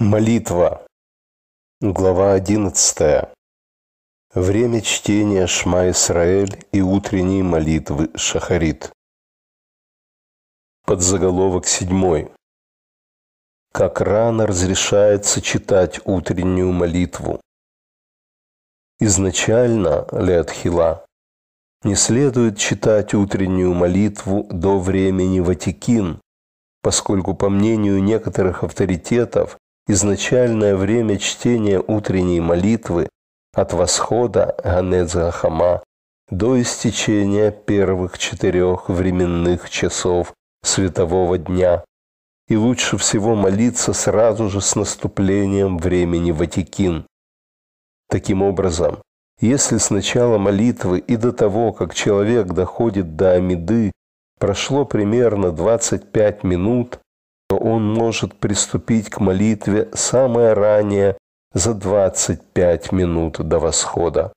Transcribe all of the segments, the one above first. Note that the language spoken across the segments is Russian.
Молитва. Глава 11. Время чтения Шма Исраэль и утренней молитвы Шахарит. Подзаголовок 7. Как рано разрешается читать утреннюю молитву. Изначально, Леатхила, не следует читать утреннюю молитву до времени Ватикин, поскольку, по мнению некоторых авторитетов, изначальное время чтения утренней молитвы от восхода Ганедзахама до истечения первых четырех временных часов светового дня. И лучше всего молиться сразу же с наступлением времени Ватикин. Таким образом, если с начала молитвы и до того, как человек доходит до Амиды, прошло примерно 25 минут, он может приступить к молитве самое раннее за 25 минут до восхода.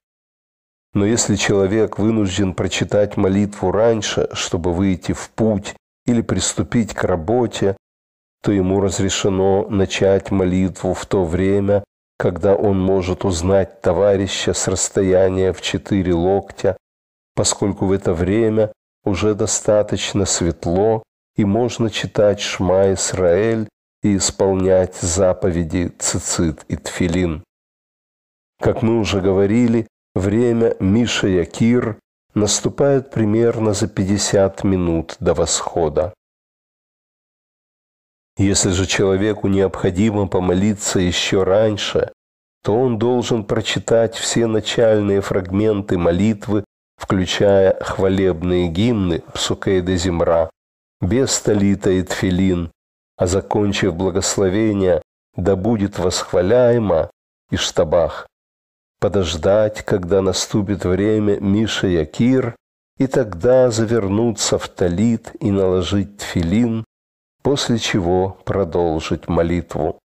Но если человек вынужден прочитать молитву раньше, чтобы выйти в путь или приступить к работе, то ему разрешено начать молитву в то время, когда он может узнать товарища с расстояния в четыре локтя, поскольку в это время уже достаточно светло, и можно читать Шма Исраэль и исполнять заповеди Цицит и Тфилин. Как мы уже говорили, время Миша Якир наступает примерно за 50 минут до восхода. Если же человеку необходимо помолиться еще раньше, то он должен прочитать все начальные фрагменты молитвы, включая хвалебные гимны Псукейда Земра, без талита и тфилин, а закончив благословение, да будет восхваляемо и штабах. Подождать, когда наступит время Миша Якир, и тогда завернуться в талит и наложить тфилин, после чего продолжить молитву.